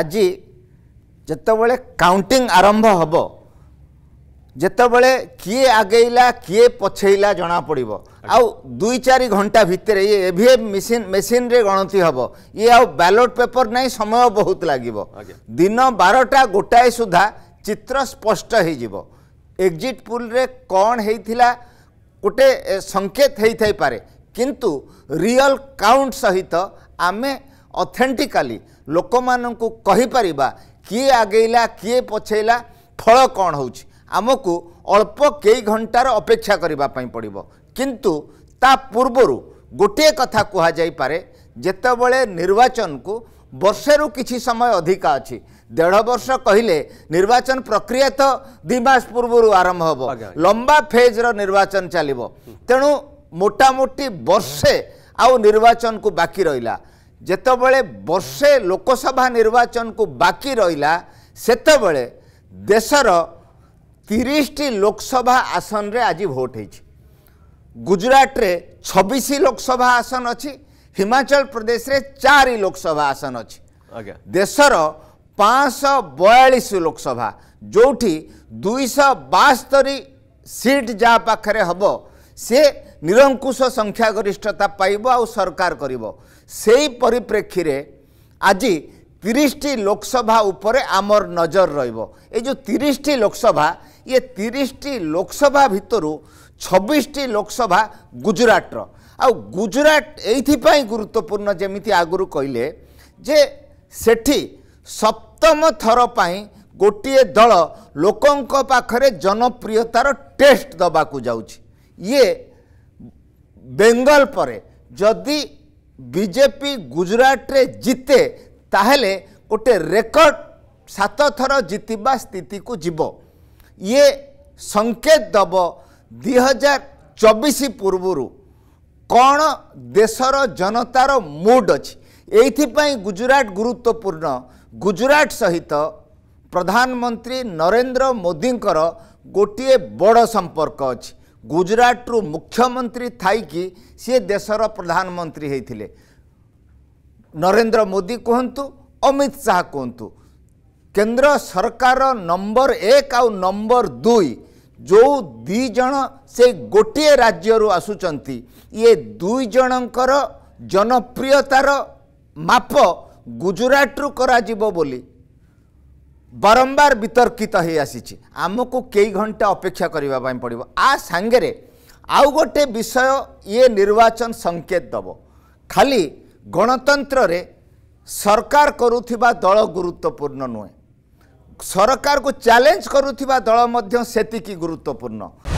ଆଜି ଯେତେବେଳେ କାଉଣ୍ଟିଂ ଆରମ୍ଭ ହେବ ଯେତେବେଳେ କିଏ ଆଗେଇଲା କିଏ ପଛେଇଲା ଜଣାପଡ଼ିବ ଆଉ ଦୁଇ ଚାରି ଘଣ୍ଟା ଭିତରେ ଇଏ ଏ ଭି ଏମ୍ ମେସିନ୍ ମେସିନ୍ରେ ଗଣତି ହେବ ଇଏ ଆଉ ବ୍ୟାଲଟ୍ ପେପର୍ ନାହିଁ ସମୟ ବହୁତ ଲାଗିବ ଦିନ ବାରଟା ଗୋଟାଏ ସୁଦ୍ଧା ଚିତ୍ର ସ୍ପଷ୍ଟ ହୋଇଯିବ ଏକ୍ଜିଟ୍ ପୁଲ୍ରେ କ'ଣ ହୋଇଥିଲା ଗୋଟେ ସଙ୍କେତ ହୋଇଥାଇପାରେ କିନ୍ତୁ ରିଅଲ୍ କାଉଣ୍ଟ ସହିତ ଆମେ ଅଥେଣ୍ଟିକାଲି ଲୋକମାନଙ୍କୁ କହିପାରିବା କିଏ ଆଗେଇଲା କିଏ ପଛେଇଲା ଫଳ କ'ଣ ହେଉଛି ଆମକୁ ଅଳ୍ପ କେଇ ଘଣ୍ଟାର ଅପେକ୍ଷା କରିବା ପାଇଁ ପଡ଼ିବ କିନ୍ତୁ ତା ପୂର୍ବରୁ ଗୋଟିଏ କଥା କୁହାଯାଇପାରେ ଯେତେବେଳେ ନିର୍ବାଚନକୁ ବର୍ଷେରୁ କିଛି ସମୟ ଅଧିକା ଅଛି ଦେଢ଼ ବର୍ଷ କହିଲେ ନିର୍ବାଚନ ପ୍ରକ୍ରିୟା ତ ଦୁଇ ମାସ ପୂର୍ବରୁ ଆରମ୍ଭ ହେବ ଲମ୍ବା ଫେଜ୍ର ନିର୍ବାଚନ ଚାଲିବ ତେଣୁ ମୋଟାମୋଟି ବର୍ଷେ ଆଉ ନିର୍ବାଚନକୁ ବାକି ରହିଲା ଯେତେବେଳେ ବର୍ଷେ ଲୋକସଭା ନିର୍ବାଚନକୁ ବାକି ରହିଲା ସେତେବେଳେ ଦେଶର ତିରିଶଟି ଲୋକସଭା ଆସନରେ ଆଜି ଭୋଟ ହୋଇଛି ଗୁଜୁରାଟରେ ଛବିଶ ଲୋକସଭା ଆସନ ଅଛି ହିମାଚଳ ପ୍ରଦେଶରେ ଚାରି ଲୋକସଭା ଆସନ ଅଛି ଦେଶର ପାଞ୍ଚଶହ ବୟାଳିଶ ଲୋକସଭା ଯେଉଁଠି ଦୁଇଶହ ବାସ୍ତରୀ ସିଟ୍ ଯାହା ପାଖରେ ହେବ ସେ ନିରଙ୍କୁଶ ସଂଖ୍ୟାଗରିଷ୍ଠତା ପାଇବ ଆଉ ସରକାର କରିବ ସେଇ ପରିପ୍ରେକ୍ଷୀରେ ଆଜି ତିରିଶଟି ଲୋକସଭା ଉପରେ ଆମର ନଜର ରହିବ ଏ ଯେଉଁ ତିରିଶଟି ଲୋକସଭା ଇଏ ତିରିଶଟି ଲୋକସଭା ଭିତରୁ ଛବିଶଟି ଲୋକସଭା ଗୁଜୁରାଟର ଆଉ ଗୁଜୁରାଟ ଏଇଥିପାଇଁ ଗୁରୁତ୍ୱପୂର୍ଣ୍ଣ ଯେମିତି ଆଗରୁ କହିଲେ ଯେ ସେଠି ସପ୍ତମ ଥର ପାଇଁ ଗୋଟିଏ ଦଳ ଲୋକଙ୍କ ପାଖରେ ଜନପ୍ରିୟତାର ଟେଷ୍ଟ ଦେବାକୁ ଯାଉଛି ଇଏ ବେଙ୍ଗଲ ପରେ ଯଦି ବିଜେପି ଗୁଜୁରାଟରେ ଜିତେ ତାହେଲେ ଗୋଟେ ରେକର୍ଡ଼ ସାତ ଥର ଜିତିବା ସ୍ଥିତିକୁ ଯିବ ଇଏ ସଙ୍କେତ ଦେବ ଦୁଇହଜାର ଚବିଶ ପୂର୍ବରୁ କ'ଣ ଦେଶର ଜନତାର ମୁଡ଼୍ ଅଛି ଏଇଥିପାଇଁ ଗୁଜୁରାଟ ଗୁରୁତ୍ୱପୂର୍ଣ୍ଣ ଗୁଜୁରାଟ ସହିତ ପ୍ରଧାନମନ୍ତ୍ରୀ ନରେନ୍ଦ୍ର ମୋଦିଙ୍କର ଗୋଟିଏ ବଡ଼ ସମ୍ପର୍କ ଅଛି ଗୁଜୁରାଟରୁ ମୁଖ୍ୟମନ୍ତ୍ରୀ ଥାଇକି ସିଏ ଦେଶର ପ୍ରଧାନମନ୍ତ୍ରୀ ହୋଇଥିଲେ ନରେନ୍ଦ୍ର ମୋଦି କୁହନ୍ତୁ ଅମିତ ଶାହା କୁହନ୍ତୁ କେନ୍ଦ୍ର ସରକାର ନମ୍ବର ଏକ ଆଉ ନମ୍ବର ଦୁଇ ଯେଉଁ ଦୁଇ ଜଣ ସେ ଗୋଟିଏ ରାଜ୍ୟରୁ ଆସୁଛନ୍ତି ଇଏ ଦୁଇ ଜଣଙ୍କର ଜନପ୍ରିୟତାର ମାପ ଗୁଜୁରାଟରୁ କରାଯିବ ବୋଲି ବାରମ୍ବାର ବିତର୍କିତ ହୋଇଆସିଛି ଆମକୁ କେଇ ଘଣ୍ଟା ଅପେକ୍ଷା କରିବା ପାଇଁ ପଡ଼ିବ ଆ ସାଙ୍ଗରେ ଆଉ ଗୋଟେ ବିଷୟ ଇଏ ନିର୍ବାଚନ ସଙ୍କେତ ଦେବ ଖାଲି ଗଣତନ୍ତ୍ରରେ ସରକାର କରୁଥିବା ଦଳ ଗୁରୁତ୍ୱପୂର୍ଣ୍ଣ ନୁହେଁ ସରକାରକୁ ଚ୍ୟାଲେଞ୍ଜ କରୁଥିବା ଦଳ ମଧ୍ୟ ସେତିକି ଗୁରୁତ୍ୱପୂର୍ଣ୍ଣ